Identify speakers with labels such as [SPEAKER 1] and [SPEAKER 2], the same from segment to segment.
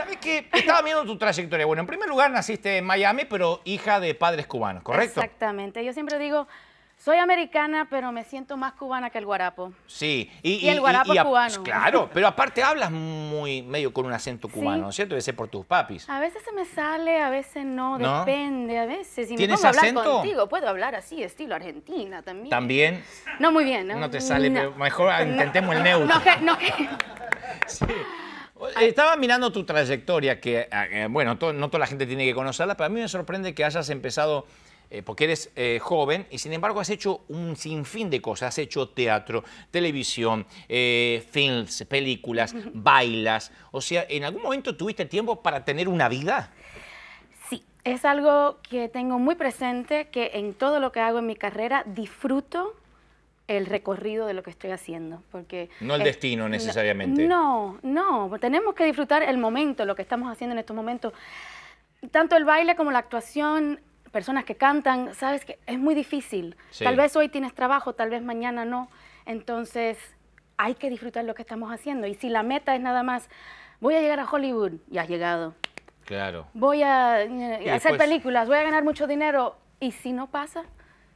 [SPEAKER 1] ¿Sabes qué? Estaba viendo tu trayectoria. Bueno, en primer lugar naciste en Miami, pero hija de padres cubanos, ¿correcto?
[SPEAKER 2] Exactamente. Yo siempre digo, soy americana, pero me siento más cubana que el guarapo.
[SPEAKER 1] Sí. Y, el guarapo cubano. Claro, pero aparte hablas muy medio con un acento cubano, ¿no es ¿cierto? Debe ser por tus papis.
[SPEAKER 2] A veces se me sale, a veces no, depende, a veces. Si ¿Tienes me pongo hablar contigo, puedo hablar así, estilo argentina también. ¿También? No, muy bien. No, no te sale, pero
[SPEAKER 1] mejor intentemos el neutro.
[SPEAKER 2] no, que... Sí.
[SPEAKER 1] Estaba mirando tu trayectoria, que, eh, eh, bueno, no toda la gente tiene que conocerla, pero a mí me sorprende que hayas empezado, eh, porque eres joven, y sin embargo has hecho un sinfín de cosas. Has hecho teatro, televisión, films, películas, bailas. O sea, ¿en algún momento tuviste tiempo para tener una vida?
[SPEAKER 2] Sí, es algo que tengo muy presente, que en todo lo que hago en mi carrera disfruto el recorrido de lo que estoy haciendo. Porque no el destino necesariamente. No, no, tenemos que disfrutar el momento, lo que estamos haciendo en estos momentos. Tanto el baile como la actuación, personas que cantan, sabes que es muy difícil. Tal vez hoy tienes trabajo, tal vez mañana no. Entonces hay que disfrutar lo que estamos haciendo. Y si la meta es nada más, voy a llegar a Hollywood, y has llegado. Claro. Voy a, eh, hacer películas, voy a ganar mucho dinero. ¿Y si no pasa?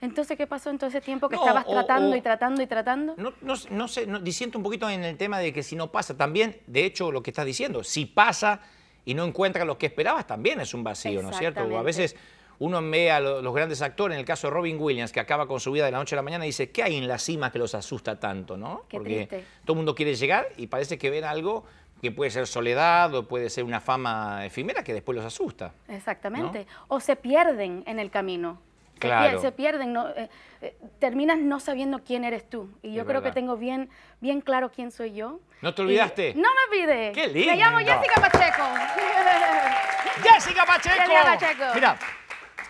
[SPEAKER 2] Entonces, ¿qué pasó en todo ese tiempo que estabas tratando y tratando y tratando? No,
[SPEAKER 1] no, sé, diciendo un poquito en el tema de que si no pasa, también, de hecho, lo que estás diciendo, si pasa y no encuentra lo que esperabas, también es un vacío, ¿no es cierto? O a veces uno ve a los grandes actores, en el caso de Robin Williams, que acaba con su vida de la noche a la mañana, y dice, ¿qué hay en la cima que los asusta tanto, no? Porque todo el mundo quiere llegar y parece que ven algo que puede ser soledad o puede ser una fama efímera que después los asusta.
[SPEAKER 2] Exactamente. O se pierden en el camino se, pierden, eh, eh, terminas no sabiendo quién eres tú. Y yo creo que tengo bien, bien claro quién soy yo.
[SPEAKER 1] ¿No te olvidaste? no
[SPEAKER 2] me olvidé. ¡Qué lindo! Me llamo Jessica Pacheco. ¡Jessica Pacheco! Jessica Pacheco. Mira.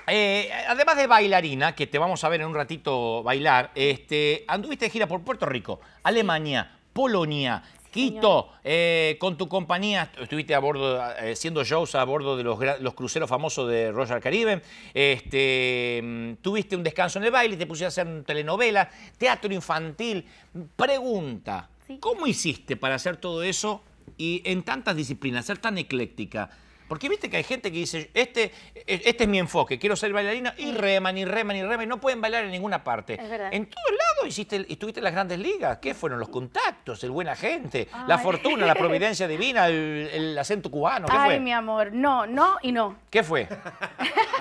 [SPEAKER 1] Eh, además de bailarina, que te vamos a ver en un ratito bailar, este, anduviste de gira por Puerto Rico, Alemania, Polonia, Quito, eh, con tu compañía, estuviste a bordo, siendo eh, shows a bordo de los, cruceros famosos de Royal Caribbean, este, mm, tuviste un descanso en el baile, te pusiste a hacer telenovela, teatro infantil. Pregunta, ¿cómo hiciste para hacer todo eso y en tantas disciplinas, ser tan ecléctica? Porque viste que hay gente que dice, este, e, este es mi enfoque, quiero ser bailarina, y mm. reman, y reman, y reman, y no pueden bailar en ninguna parte. Es verdad. En todo lado hiciste, estuviste en las grandes ligas. ¿Qué fueron? Los contactos, el buena gente, la fortuna, la providencia divina, el, acento cubano. ¿Qué Ay, mi
[SPEAKER 2] amor, no, no y no.
[SPEAKER 1] ¿Qué fue?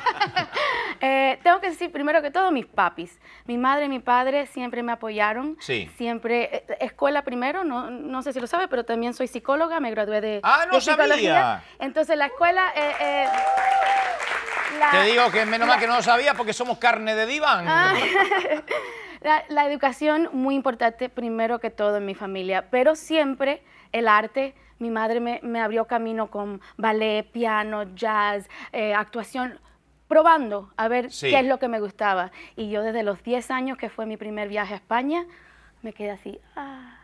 [SPEAKER 2] sí, primero que todo, mis papis. Mi madre y mi padre siempre me apoyaron. Sí. Siempre, eh, escuela primero, no, sé si lo sabe, pero también soy psicóloga, me gradué de, ah, no Sabía. Entonces la escuela... Eh, eh, Te digo que menos mal que no lo
[SPEAKER 1] sabía porque somos carne de diván. Ah.
[SPEAKER 2] la, educación muy importante primero que todo en mi familia, pero siempre el arte mi madre me, abrió camino con ballet, piano, jazz, actuación probando a ver qué es lo que me gustaba. Y yo desde los 10 años, que fue mi primer viaje a España, me quedé así, ah,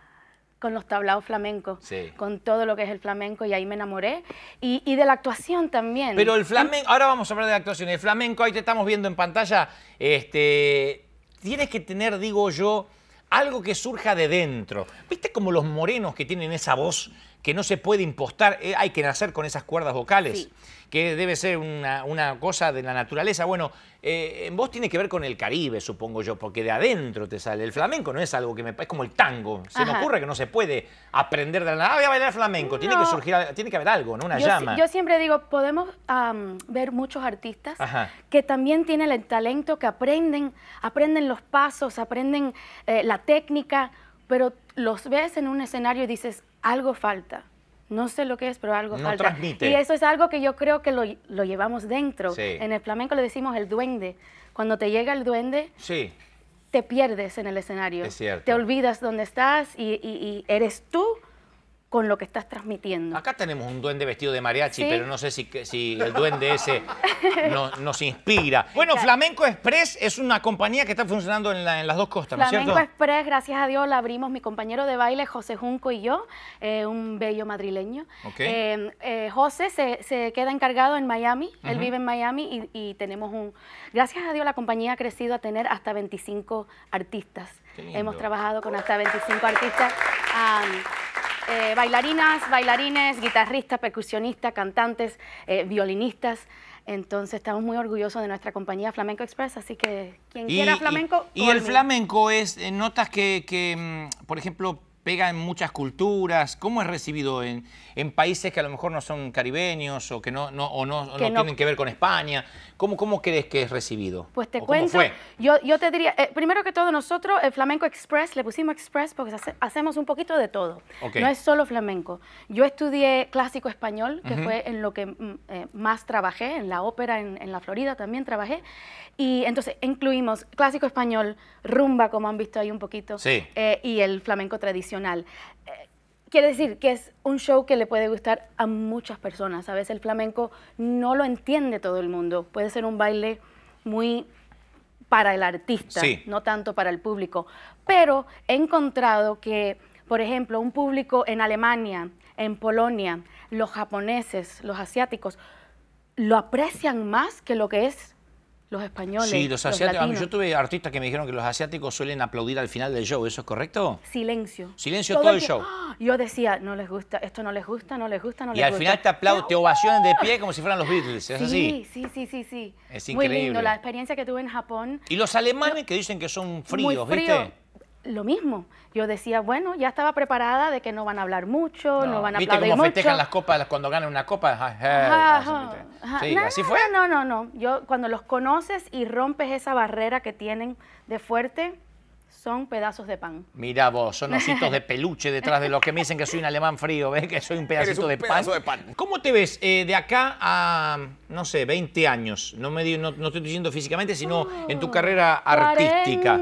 [SPEAKER 2] con los tablaos flamenco con todo lo que es el flamenco y ahí me enamoré. Y, de la actuación también. Pero el flamenco,
[SPEAKER 1] ahora vamos a hablar de la actuación, el flamenco, ahí te estamos viendo en pantalla, este, tienes que tener, digo yo, algo que surja de dentro. ¿Viste como los morenos que tienen esa voz que no se puede impostar, eh, hay que nacer con esas cuerdas vocales, que debe ser una, cosa de la naturaleza. Bueno, eh, en vos tiene que ver con el Caribe, supongo yo, porque de adentro te sale. El flamenco no es algo que me... es como el tango. Se me ocurre que no se puede aprender de la nada. Ah, voy a bailar flamenco. Tiene que surgir, tiene que haber algo, ¿no? Una llama. yo siempre
[SPEAKER 2] digo, podemos ver muchos artistas que también tienen el talento, que aprenden, aprenden los pasos, aprenden eh, la técnica, pero los ves en un escenario y dices, algo falta. No sé lo que es, pero algo falta. Y eso es algo que yo creo que lo, llevamos dentro. En el flamenco le decimos el duende. Cuando te llega el duende, sí. te pierdes en el escenario. Es te olvidas dónde estás y eres tú con lo que estás transmitiendo. Acá tenemos un
[SPEAKER 1] duende vestido de mariachi, pero no sé si, si el duende ese nos inspira.
[SPEAKER 2] Bueno, Flamenco
[SPEAKER 1] Express es una compañía que está funcionando en, las dos costas, ¿no es cierto? Flamenco
[SPEAKER 2] Express, gracias a Dios, la abrimos mi compañero de baile José Junco y yo, eh, un bello madrileño. Eh, eh, José se, queda encargado en Miami, él vive en Miami y, tenemos un... Gracias a Dios la compañía ha crecido a tener hasta 25 artistas. Hemos trabajado con hasta 25 artistas. Eh, bailarinas, bailarines, guitarristas, percusionistas, cantantes, eh, violinistas. Entonces estamos muy orgullosos de nuestra compañía Flamenco Express, así que quien quiera flamenco... Y, y el flamenco
[SPEAKER 1] es, eh, notas que, mm, por ejemplo, vega en muchas culturas. ¿Cómo es recibido en, en países que a lo mejor no son caribeños o que no, no, o no, tienen que ver con España? ¿Cómo, cómo crees que es recibido?
[SPEAKER 2] Pues te cuento, Yo, yo te diría, eh, primero que todo nosotros el eh, Flamenco Express, le pusimos Express porque hacemos un poquito de todo. No es solo flamenco. Yo estudié clásico español, que fue en lo que mm, eh, más trabajé, en la ópera en, en la Florida también trabajé. Y entonces incluimos clásico español, rumba, como han visto ahí un poquito, y el flamenco tradicional eh, quiere decir que es un show que le puede gustar a muchas personas. A veces el flamenco no lo entiende todo el mundo. Puede ser un baile muy para el artista, no tanto para el público. Pero he encontrado que, por ejemplo, un público en Alemania, en Polonia, los japoneses, los asiáticos, lo aprecian más que lo que es los españoles. Sí, los asiáticos. Ah, yo
[SPEAKER 1] tuve artistas que me dijeron que los asiáticos suelen aplaudir al final del show, ¿eso es correcto?
[SPEAKER 2] Silencio. Silencio todo, el, show. ¡Ah! Yo decía, no les gusta, esto no les gusta, no les gusta, no les gusta. Y al final te aplauden,
[SPEAKER 1] te ovacionan de pie como si fueran los Beatles, ¿es sí, así?
[SPEAKER 2] Sí, sí, sí, sí.
[SPEAKER 1] Es increíble. Muy la
[SPEAKER 2] experiencia que tuve en Japón.
[SPEAKER 1] Y los alemanes que dicen que son fríos, muy ¿viste?
[SPEAKER 2] lo mismo. Yo decía, bueno, ya estaba preparada de que no van a hablar mucho, no, van a hablar ¿Viste cómo festejan las
[SPEAKER 1] copas cuando ganan una copa?
[SPEAKER 2] Sí, así fue. No, no, no. Yo cuando los conoces y rompes esa barrera que tienen de fuerte, son pedazos de pan.
[SPEAKER 1] Mira vos, son ositos de peluche detrás de los que me dicen que soy un alemán frío, ¿ves? Que soy un pedacito un de, pedazo pan. de, pan.
[SPEAKER 2] ¿Cómo te ves
[SPEAKER 1] eh, de acá a, no sé, 20 años? No me no, no estoy diciendo físicamente, sino en tu carrera artística.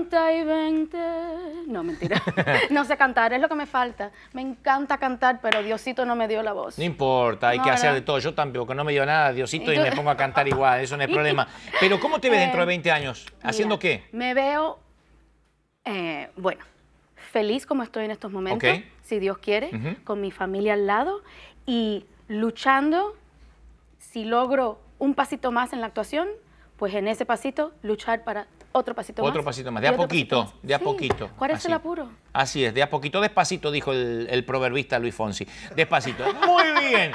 [SPEAKER 2] No, mentira. no sé cantar, es lo que me falta. Me encanta cantar, pero Diosito no me dio la voz. No
[SPEAKER 1] importa, hay que hacer de todo. Yo tampoco, no me dio nada Diosito y, me pongo a cantar igual, eso no es problema. Pero ¿cómo te ves dentro de 20 eh, años? ¿Haciendo qué?
[SPEAKER 2] Me veo, eh, bueno, feliz como estoy en estos momentos, si Dios quiere, con mi familia al lado y luchando, si logro un pasito más en la actuación, pues en ese pasito luchar para otro pasito más. Otro pasito más, de a poquito, de a poquito. ¿Cuál es el apuro?
[SPEAKER 1] Así es, de a poquito, despacito, dijo el proverbista Luis Fonsi. Despacito.
[SPEAKER 2] Muy bien.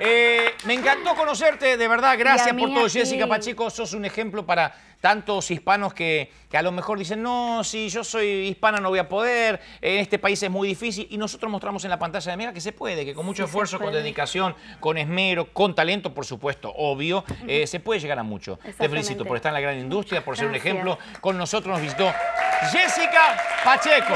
[SPEAKER 1] Eh, me encantó conocerte, de verdad, gracias por todo. Jessica Pacheco, sos un ejemplo para tantos hispanos que, a lo mejor dicen, no, si yo soy hispana no voy a poder, en este país es muy difícil. Y nosotros mostramos en la pantalla de Mira que se puede, que con mucho esfuerzo, con dedicación, con esmero, con talento, por supuesto, obvio, eh, se puede llegar a mucho. Te felicito por estar en la gran industria, por ser un ejemplo.
[SPEAKER 2] Con nosotros nos visitó Jessica Pacheco.